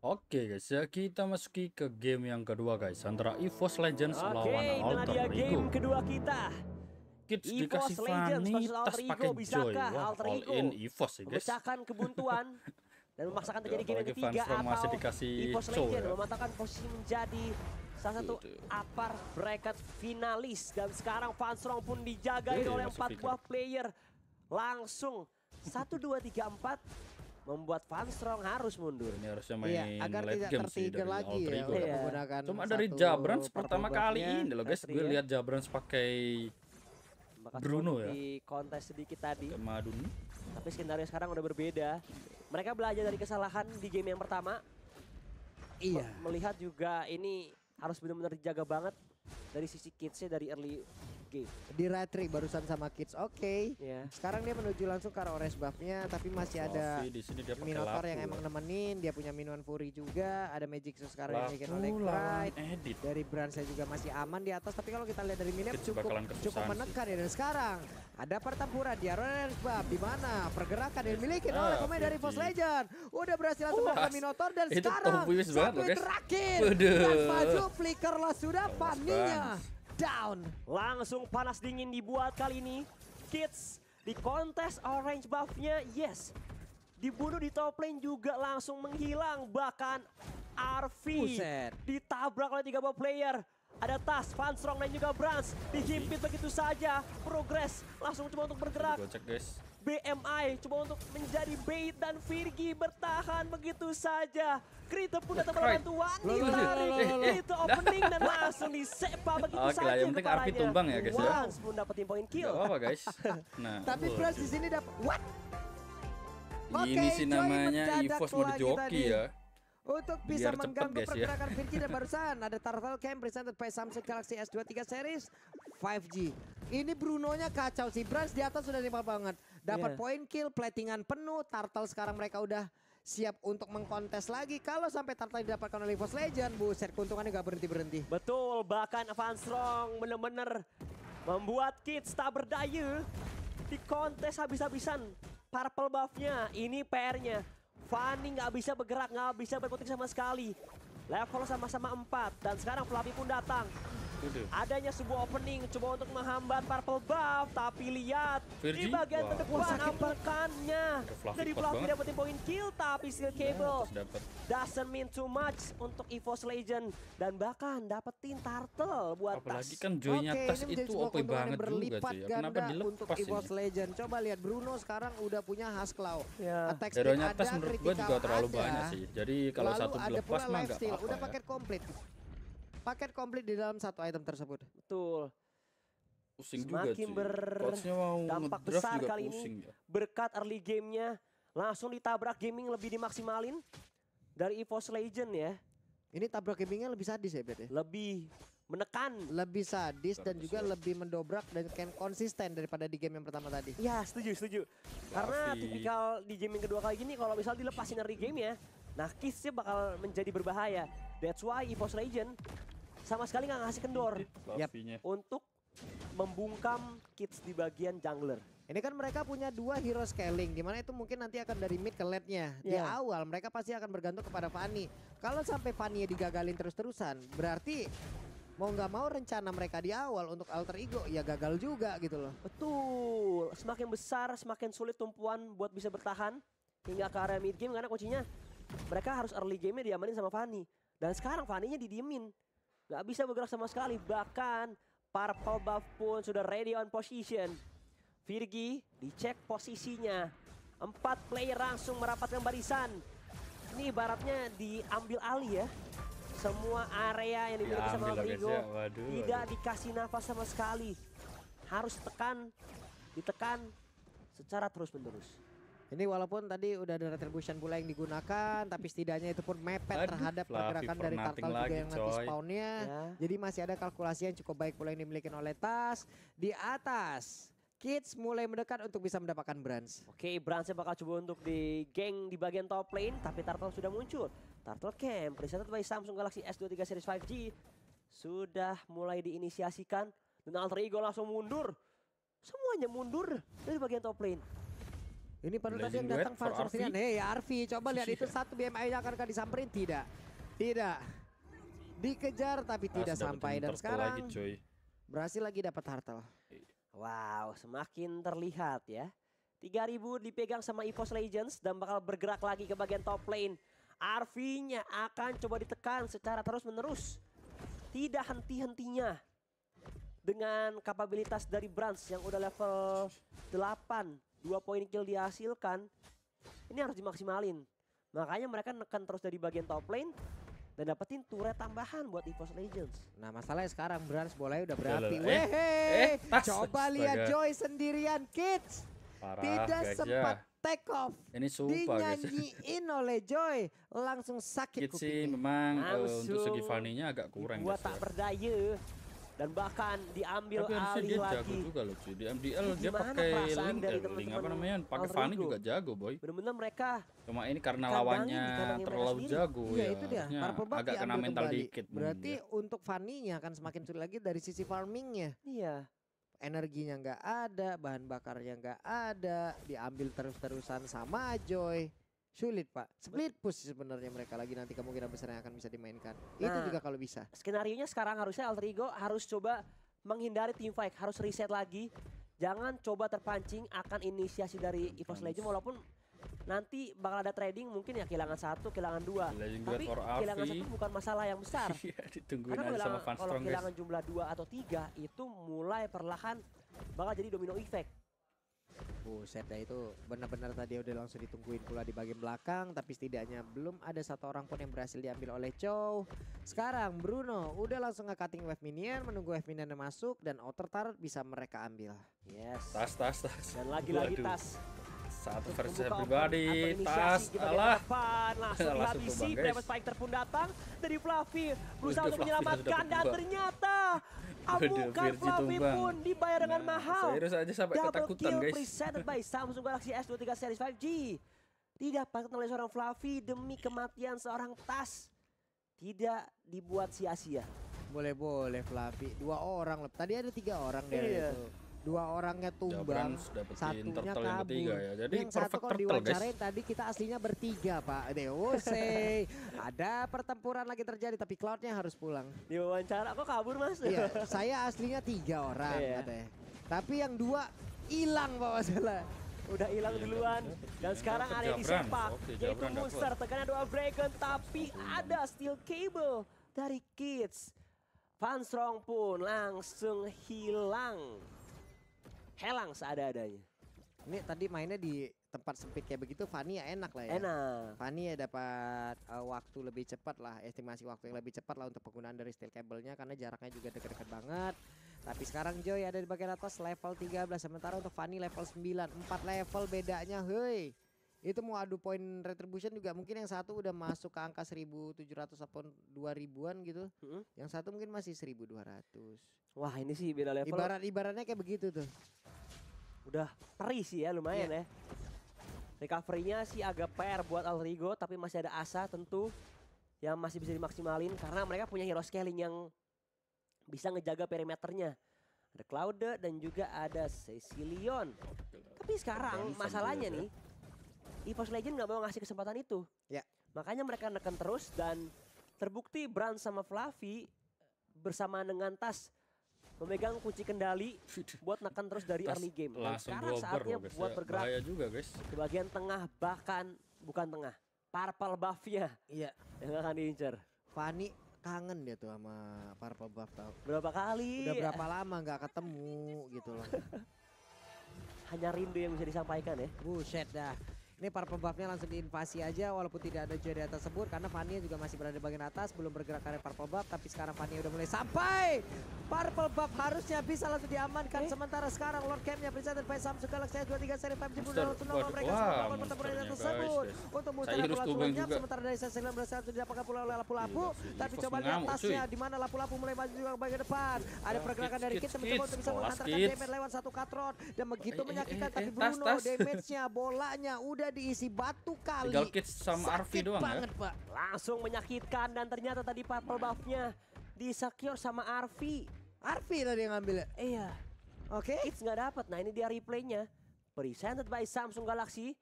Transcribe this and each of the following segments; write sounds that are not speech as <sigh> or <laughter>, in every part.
Oke guys, ya kita masuki ke game yang kedua guys antara EVOS Legends Oke, lawan Alter Ego. game kedua kita. Kids EVOS dikasih Legends vanitas pakai Joy. Wah, Alter all Ego. in EVOS ya guys. Memecahkan kebuntuan <laughs> dan memaksakan terjadi game yang ketiga atau masih dikasih EVOS Legends ya. mematakan posisi menjadi salah satu gitu. upper bracket finalis dan sekarang Fansrong pun dijagain iya, oleh empat buah player langsung satu dua tiga empat membuat Strong harus mundur. Ini harusnya iya, main iya, agar tidak tertrigger lagi ya, ya. Iya. menggunakan Cuma dari Jabrans pertama kali ini loh guys, gue ya. lihat Jabrans pakai Bruno ya. Di kontes sedikit tadi. Madun. Tapi skenario sekarang udah berbeda. Mereka belajar dari kesalahan di game yang pertama. Iya. Melihat juga ini harus benar-benar dijaga banget dari sisi kitsnya dari early Oke. Di right barusan sama Kids. Oke. Okay. Iya. Yeah. Sekarang dia menuju langsung ke Ores orange buffnya tapi masih ada di sini dia Minotaur yang emang nemenin, dia punya Minuan Fury juga, ada Magic sekarang yang bikin oleh Pride. Edit. Dari saya juga masih aman di atas tapi kalau kita lihat dari minimap cukup cukup menekan ya dan sekarang ada pertempuran di arah orange buff di mana pergerakan yang dimiliki ah, oleh pemain dari Force Legend. Udah berhasil langsung oh, ke Minotaur dan sekarang sampai terakhir. Dan flicker lah sudah paninya down. Langsung panas dingin dibuat kali ini. Kids di kontes orange buffnya, yes. Dibunuh di top lane juga langsung menghilang. Bahkan Arvi ditabrak oleh tiga buah player. Ada Tas, Strong dan juga Brans dihimpit begitu saja. progress langsung cuma untuk bergerak. Gocek guys. BMI coba untuk menjadi bait dan Virgi bertahan begitu saja. Krita pun datang bantuan tarik. itu opening dan langsung Sepa begitu okay, saja. Yang penting Arfi tumbang ya guys ya. Once pun dapat poin kill. Gak apa guys. <laughs> Nah. Tapi Fresh di sini dapat what? Okay, ini sih namanya EVOS mode joki ya untuk bisa Biar mengganggu ya. pergerakan ya. Virgi dan barusan ada Turtle Camp presented by Samsung Galaxy S23 series 5G. Ini Brunonya kacau sih. Brans di atas sudah lima banget. Dapat yeah. poin kill, platingan penuh. Turtle sekarang mereka udah siap untuk mengkontes lagi. Kalau sampai Turtle didapatkan oleh Force Legend, buset keuntungannya gak berhenti-berhenti. Betul, bahkan Van Strong benar-benar membuat Kids tak berdaya di kontes habis-habisan. Purple buffnya, ini PR-nya. Fanny nggak bisa bergerak, nggak bisa berkutik sama sekali. Level sama-sama 4 dan sekarang Flavi pun datang. Adanya sebuah opening coba untuk menghambat purple buff tapi lihat Virgi? di bagian wow. terdepan amperkannya dari Fluffy dapetin poin kill tapi skill iya, cable nah, doesn't mean too much untuk EVOS Legend dan bahkan dapetin turtle buat apalagi tas. kan joinnya okay, tas itu OP banget juga sih ya. kenapa untuk EVOS Legend coba lihat Bruno sekarang udah punya khas yeah. attack speed ada, tas menurut gue juga terlalu aja. banyak sih jadi kalau Lalu satu dilepas mah nggak apa-apa udah ya. paket komplit paket komplit di dalam satu item tersebut. Betul. Pusing Semakin juga berdampak mau dampak besar juga kali ini. Ya. Berkat early gamenya langsung ditabrak gaming lebih dimaksimalin dari EVOS Legend ya. Ini tabrak gamingnya lebih sadis ya Bet Lebih menekan. Lebih sadis dan juga ya. lebih mendobrak dan kan konsisten daripada di game yang pertama tadi. Ya setuju, setuju. Karena tipikal di game yang kedua kali gini kalau misal dilepasin dari game ya, Nah, kissnya bakal menjadi berbahaya. That's why EVOS Regen sama sekali nggak ngasih kendor yep. untuk membungkam kids di bagian jungler. Ini kan mereka punya dua hero scaling, dimana itu mungkin nanti akan dari mid ke late-nya. Di ya. awal mereka pasti akan bergantung kepada Fanny. Kalau sampai Fanny digagalin terus-terusan, berarti mau nggak mau rencana mereka di awal untuk alter ego ya gagal juga gitu loh. Betul, semakin besar semakin sulit tumpuan buat bisa bertahan hingga ke area mid game karena kuncinya mereka harus early game-nya diamanin sama Fanny. Dan sekarang Fanny-nya didiemin. Gak bisa bergerak sama sekali. Bahkan purple buff pun sudah ready on position. Virgi dicek posisinya. Empat player langsung merapatkan barisan. Ini baratnya diambil alih ya. Semua area yang dimiliki ya, sama Abrigo tidak dikasih nafas sama sekali. Harus tekan, ditekan secara terus-menerus. Ini walaupun tadi udah ada retribution pula yang digunakan, tapi setidaknya itu pun mepet Aduh, terhadap pergerakan dari Tartal juga yang nanti spawnnya. Ya. Jadi masih ada kalkulasi yang cukup baik pula yang dimiliki oleh Tas di atas. Kids mulai mendekat untuk bisa mendapatkan brands. Oke, okay, bakal coba untuk di geng di bagian top lane, tapi Turtle sudah muncul. Turtle Camp, presented by Samsung Galaxy S23 Series 5G. Sudah mulai diinisiasikan, dan Alter Ego langsung mundur. Semuanya mundur dari bagian top lane. Ini baru tadi yang datang fans Arsenal. Nih ya Arfi, coba lihat <laughs> iya. itu satu BMI-nya akan disamperin? Tidak. Tidak. Dikejar tapi tidak sampai dan sekarang lagi, berhasil lagi dapat hartel. Wow, semakin terlihat ya. 3000 dipegang sama EVOS Legends dan bakal bergerak lagi ke bagian top lane. Arfinya akan coba ditekan secara terus-menerus. Tidak henti-hentinya. Dengan kapabilitas dari Brands yang udah level 8 dua poin kill dihasilkan, ini harus dimaksimalin. Makanya mereka neken terus dari bagian top lane dan dapetin turret tambahan buat EVOS Legends. Nah masalahnya sekarang Brans bolanya udah berapi. Eh, eh, coba lihat Joy sendirian kids. Parah, Tidak gajah. sempat take off. Ini sumpah Dinyanyiin gajah. oleh Joy. Langsung sakit Kids sih memang uh, untuk segi faninya agak kurang. Gua ya. tak berdaya dan bahkan diambil Tapi alih dia lagi. jago juga loh cuy. Di MDL Gimana dia pakai link, dari eh, apa namanya? Pakai Fanny juga jago, boy. Benar-benar mereka cuma ini karena lawannya terlalu jago ya. ya itu dia. Agak kena mental dikit. Berarti ya. untuk Fanny-nya akan semakin sulit lagi dari sisi farmingnya. Iya energinya nggak ada, bahan bakarnya nggak ada, diambil terus-terusan sama Joy. Sulit pak. Split push sebenarnya mereka lagi nanti kemungkinan yang akan bisa dimainkan. Nah, Itu juga kalau bisa. Skenario nya sekarang harusnya Alter Ego harus coba menghindari team fight, harus reset lagi. Jangan coba terpancing akan inisiasi dari EVOS Legend walaupun nanti bakal ada trading mungkin ya kehilangan satu, kehilangan dua. Legend Tapi kehilangan satu bukan masalah yang besar. <laughs> Iya, Karena kalau, kalau kehilangan jumlah dua atau tiga itu mulai perlahan bakal jadi domino effect Buset dah ya itu benar-benar tadi udah langsung ditungguin pula di bagian belakang tapi setidaknya belum ada satu orang pun yang berhasil diambil oleh Chow. Sekarang Bruno udah langsung nge-cutting wave minion menunggu wave minion masuk dan outer turret bisa mereka ambil. Yes. Tas tas tas. Dan lagi-lagi tas satu versi pribadi tas alah nah, langsung <laughs> sini Travis Fighter terpun datang dari Fluffy berusaha untuk menyelamatkan dan ternyata <laughs> amukan Fluffy pun dibayar dengan nah, mahal serius aja sampai ketakutan guys presented by Samsung Galaxy S23 Series 5G didapatkan oleh seorang Fluffy demi kematian seorang tas tidak dibuat sia-sia boleh-boleh Fluffy dua orang tadi ada tiga orang dari iya. itu dua orangnya tumbang, satunya kabur. Yang, ketiga ya. Jadi yang satu kok diwawancarain tadi kita aslinya bertiga Pak DOC. ada pertempuran lagi terjadi tapi Cloudnya harus pulang. Diwawancara kok kabur Mas? Iya, saya aslinya tiga orang iya. katanya. Tapi yang dua hilang Pak Masalah udah hilang iya, duluan iya. dan iya, sekarang ada di sepak yaitu Monster tekanan dua Dragon tapi ada steel cable dari Kids Van Strong pun langsung hilang helang seada-adanya. Ini tadi mainnya di tempat sempit kayak begitu Fani ya enak lah ya. Enak. Fani ya dapat uh, waktu lebih cepat lah, estimasi waktu yang lebih cepat lah untuk penggunaan dari steel cable-nya karena jaraknya juga dekat-dekat banget. Tapi sekarang Joy ada di bagian atas level 13 sementara untuk Fani level 9, 4 level bedanya, hei. Itu mau adu poin retribution juga mungkin yang satu udah masuk ke angka 1700 ataupun 2000 ribuan gitu. Hmm? Yang satu mungkin masih 1200. Wah, ini sih beda level. Ibarat ibaratnya kayak begitu tuh. Udah peri sih ya lumayan yeah. ya. Recovery-nya sih agak PR buat Alrigo tapi masih ada asa tentu yang masih bisa dimaksimalin karena mereka punya hero scaling yang bisa ngejaga perimeternya. Ada Claude dan juga ada Cecilion. Tapi sekarang masalahnya nih EVOS Legend nggak mau ngasih kesempatan itu. Ya. Makanya mereka neken terus dan terbukti Bran sama Fluffy bersama dengan Tas memegang kunci kendali <laughs> buat neken terus dari Tas early game. Dan sekarang saatnya guys. buat ya. bergerak. Bahaya juga guys. Ke bagian tengah bahkan bukan tengah. Purple buffnya iya. yang akan diincar. Fani kangen dia tuh sama purple buff tau. Berapa kali? Udah berapa lama nggak ketemu gitu loh. <laughs> Hanya rindu yang bisa disampaikan ya. Buset dah. Ini para pembabnya langsung diinvasi aja walaupun tidak ada jeda tersebut karena Fania juga masih berada di bagian atas belum bergerak karena Purple Buff tapi sekarang Fania udah mulai sampai. Purple Buff harusnya bisa langsung diamankan eh? sementara sekarang Lord Campnya presented by Samsung Galaxy S23 seri 5 di Bunda Lautun mereka sudah melakukan pertempuran tersebut. Untuk mutlak langsung lenyap sementara dari sesi belas sudah didapatkan pula oleh lapu-lapu iya, tapi coba di atasnya di mana lapu-lapu mulai maju juga ke bagian depan. Iya, ada pergerakan dari kita mencoba untuk bisa menghantarkan damage lewat satu katron dan begitu eh, eh, menyakitkan tapi eh, Bruno damage-nya bolanya udah diisi batu kali. Tinggal kids sama Arfi doang ya? banget, ya. Pak. Langsung menyakitkan dan ternyata tadi purple buffnya secure sama Arfi. Arfi tadi yang ngambil Iya. Oke. Okay. Kids nggak dapat. Nah ini dia replaynya. Presented by Samsung Galaxy.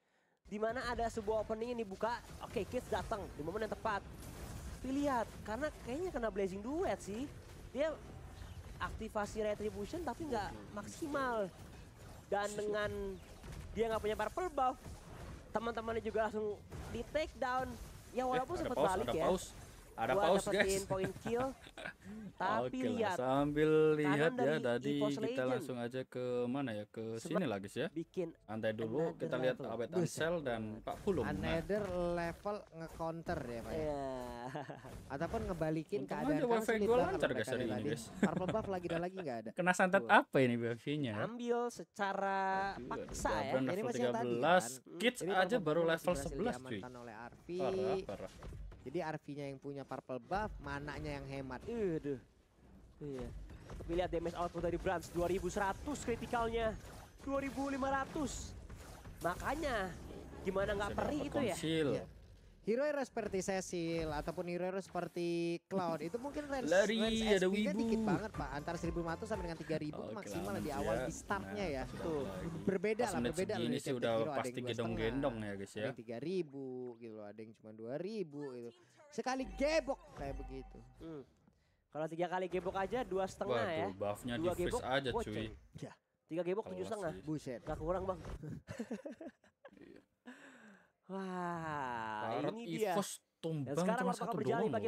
di mana ada sebuah opening yang dibuka. Oke okay, Kids datang di momen yang tepat. Tapi lihat, karena kayaknya kena blazing duet sih. Dia aktivasi retribution tapi nggak maksimal. Dan dengan dia nggak punya purple buff, teman-temannya juga langsung di take down. Ya walaupun sempat balik ya. Pause ada gua paus guys poin kill <laughs> tapi okay lihat sambil lihat ya tadi kita langsung aja ke mana ya ke sini lagi sih ya bikin antai dulu kita lihat level. awet Ansel dan Pak Pulung another nah. level ngecounter ya Pak ya iya. ataupun ngebalikin keadaan aja kan wifi gue lancar guys hari ini guys <laughs> purple buff lagi dan lagi nggak ada kena santet apa ini wifi ya? ambil secara paksa ya ini masih 13 kan? kids aja baru level 11 cuy parah parah jadi rv yang punya purple buff, mananya yang hemat. Aduh. Iya. Tapi lihat damage output dari Brands 2100 kritikalnya. 2500. Makanya gimana nggak perih itu ya? Iya hero-hero seperti Cecil ataupun hero-hero seperti Cloud itu mungkin range, Lari, range ada wibu, dikit banget Pak. Antara 1500 sampai dengan 3000 oh, maksimal di awal ya. di startnya nah, ya. itu Berbeda lah, berbeda lah. Ini sudah pasti gendong-gendong ya guys ya. Ada yang 3000 gitu loh, ada yang cuma 2000 gitu. Sekali gebok kayak begitu. Hmm. Kalau tiga kali gebok aja dua setengah ya. Waduh, ya. buffnya dua di gebok, aja cuy. cuy. Ya. Tiga gebok tujuh setengah. Buset. Gak kurang bang. <laughs> Iya. Wah, Barat ini dia. Evos tumbang cuma satu doang loh.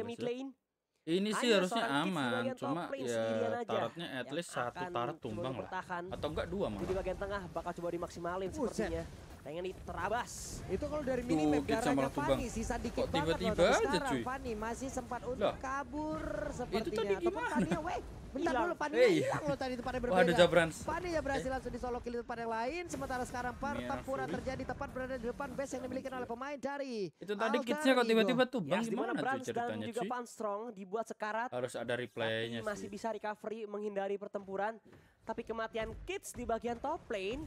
Ini sih Hanya harusnya aman, cuma ya tarotnya at least satu tarot tumbang lah. Atau enggak dua malah. Di bagian tengah bakal coba dimaksimalin sepertinya pengen diterabas. Itu kalau dari minimap darahnya Fanny sisa dikit Kok tiba -tiba banget tiba -tiba aja, cuy. Fanny masih sempat untuk kabur sepertinya. Itu tadi gimana? weh, bentar dulu Fanny hey. hilang loh tadi tempatnya berbeda. Waduh jabran. Fanny ya berhasil eh. langsung kill di tempat yang lain. Sementara sekarang ya, pertempuran terjadi tepat berada di depan base yang dimiliki oleh pemain dari Itu tadi kidsnya kok tiba-tiba tuh bang yes, gimana tuh ceritanya dan juga Pan Strong dibuat sekarat. Harus ada replaynya sih. Masih bisa recovery menghindari pertempuran. Tapi kematian kids di bagian top lane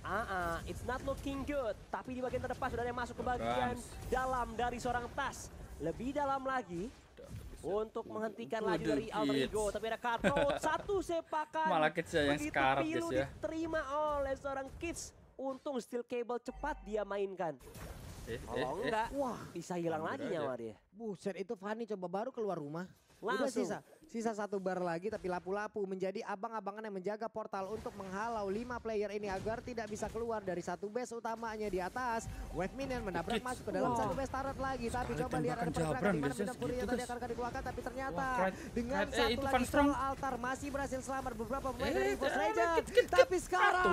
Uh -uh, it's not looking good. Tapi di bagian terdepan sudah ada yang masuk ke bagian dalam dari seorang tas. Lebih dalam lagi untuk menghentikan lagi dari Alter Ego. Tapi ada kartu <laughs> satu sepakan. Malah kids yang sekarang ya. diterima oleh seorang kids. Untung steel cable cepat dia mainkan. Eh, eh Kalau eh, enggak, eh. wah bisa hilang lagi nyawa dia. Buset itu Fanny coba baru keluar rumah. Langsung. Udah sisa. Sisa satu bar lagi tapi lapu-lapu menjadi abang-abangan yang menjaga portal untuk menghalau lima player ini agar tidak bisa keluar dari satu base utamanya di atas. Wave Minion menabrak masuk ke dalam wow. satu base turret lagi tapi coba lihat ada pergerakan di mana Furia tadi akan dikeluarkan tapi ternyata wow, dengan eh, satu lagi strong altar masih berhasil selamat beberapa pemain eh, dari Ghost eh, Legend. Tapi sekarang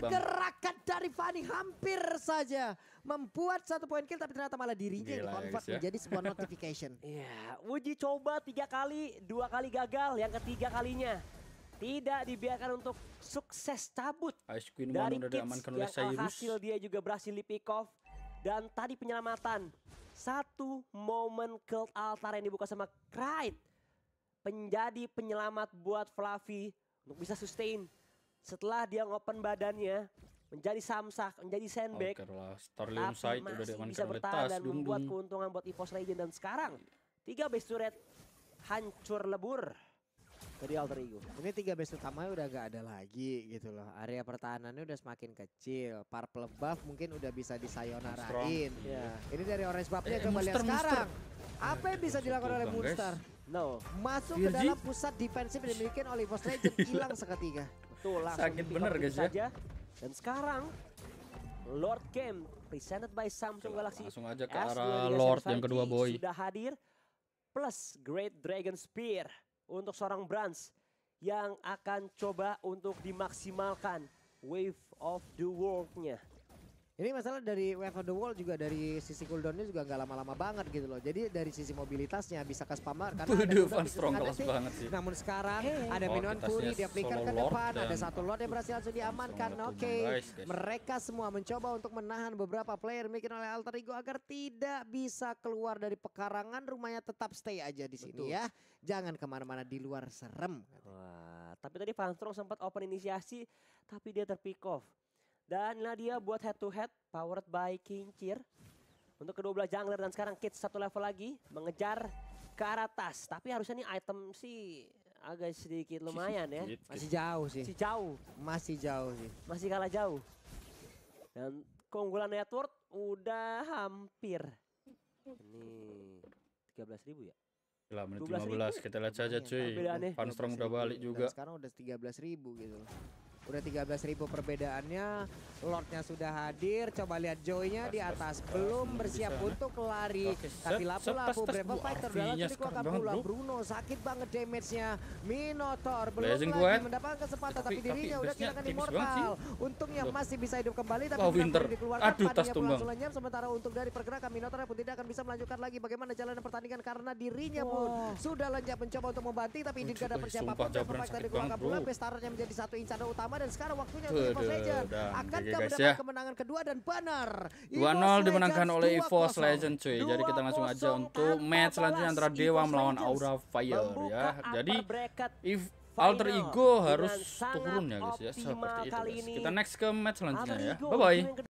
pergerakan dari Fanny hampir saja membuat satu poin kill tapi ternyata malah dirinya yang convert ya. menjadi sebuah <laughs> notification. Iya, uji coba tiga kali dua kali gagal, yang ketiga kalinya tidak dibiarkan untuk sukses cabut Ice Queen dari Kids diamankan oleh alhasil dia juga berhasil di pick off dan tadi penyelamatan satu momen cult altar yang dibuka sama Kraid menjadi penyelamat buat Fluffy untuk bisa sustain setelah dia ngopen badannya menjadi samsak, menjadi sandbag. Oke lah, bisa bertahan dan membuat keuntungan buat EVOS Legend dan sekarang tiga base turret hancur lebur dari alter ego. Ini tiga base utamanya udah gak ada lagi gitu loh. Area pertahanannya udah semakin kecil. Purple buff mungkin udah bisa disayonarain. Ya. Ini dari orange buffnya eh, coba lihat sekarang. Apa yang bisa dilakukan oleh monster No. Masuk iya, ke dalam pusat defensif yang dimiliki oleh Force Legend. <laughs> Hilang seketika. betul langsung Sakit bener guys ya. Dan sekarang Lord Game presented by Samsung Galaxy. Langsung aja ke arah Lord yang kedua boy. Sudah hadir plus Great Dragon Spear untuk seorang Brans yang akan coba untuk dimaksimalkan Wave of the World-nya. Ini masalah dari Wave of the Wall juga dari sisi cooldownnya juga nggak lama-lama banget gitu loh. Jadi dari sisi mobilitasnya bisa ke pamer karena Tuh, ada strong kelas banget sih. Namun sekarang hey. ada oh, minuman Fury diaplikan ke depan, ada satu Lord yang berhasil langsung diamankan. Oke, okay. mereka semua mencoba untuk menahan beberapa player mungkin oleh Alter Ego agar tidak bisa keluar dari pekarangan rumahnya tetap stay aja di sini Betul. ya. Jangan kemana-mana di luar serem. Wah, tapi tadi Van Strong sempat open inisiasi tapi dia terpick off. Dan Nadia buat head to head powered by Kincir. Untuk kedua belah jungler dan sekarang Kids satu level lagi mengejar ke arah atas. Tapi harusnya ini item sih agak sedikit lumayan ya. Masih jauh sih. Masih jauh. Masih jauh sih. Masih kalah jauh. Dan keunggulan network udah hampir. Ini 13 ribu ya? lah menit 15, 15 ya? kita lihat saja cuy. Panstrong udah balik juga. Dan sekarang udah 13 ribu gitu. Udah 13.000 perbedaannya. Lordnya sudah hadir. Coba lihat Joy-nya di atas. Belum bersiap untuk lari. Tapi lapu-lapu Brave Fighter dalam jadi keluarkan pula. Bruno sakit banget damage-nya. Minotaur belum Blazing lagi mendapatkan kesempatan. Tapi, dirinya udah akan immortal. Untungnya masih bisa hidup kembali. Tapi oh, Winter. dikeluarkan. Aduh, tas tumbang. sementara untuk dari pergerakan Minotaur pun tidak akan bisa melanjutkan lagi bagaimana jalan pertandingan karena dirinya pun sudah lanjut mencoba untuk membanting tapi tidak ada persiapan pun. Jabran sakit banget bro. Pestaranya menjadi satu incaran utama pertama dan sekarang waktunya Tuh, untuk EVOS Legend. Akankah mendapatkan ya. kemenangan kedua dan benar. 2-0 dimenangkan oleh EVOS Legend cuy. Jadi kita langsung aja untuk match selanjutnya antara Dewa melawan Aura Fire ya. Jadi if Alter Ego harus turun ya guys ya seperti itu guys. Kita next ke match selanjutnya ya. Bye bye.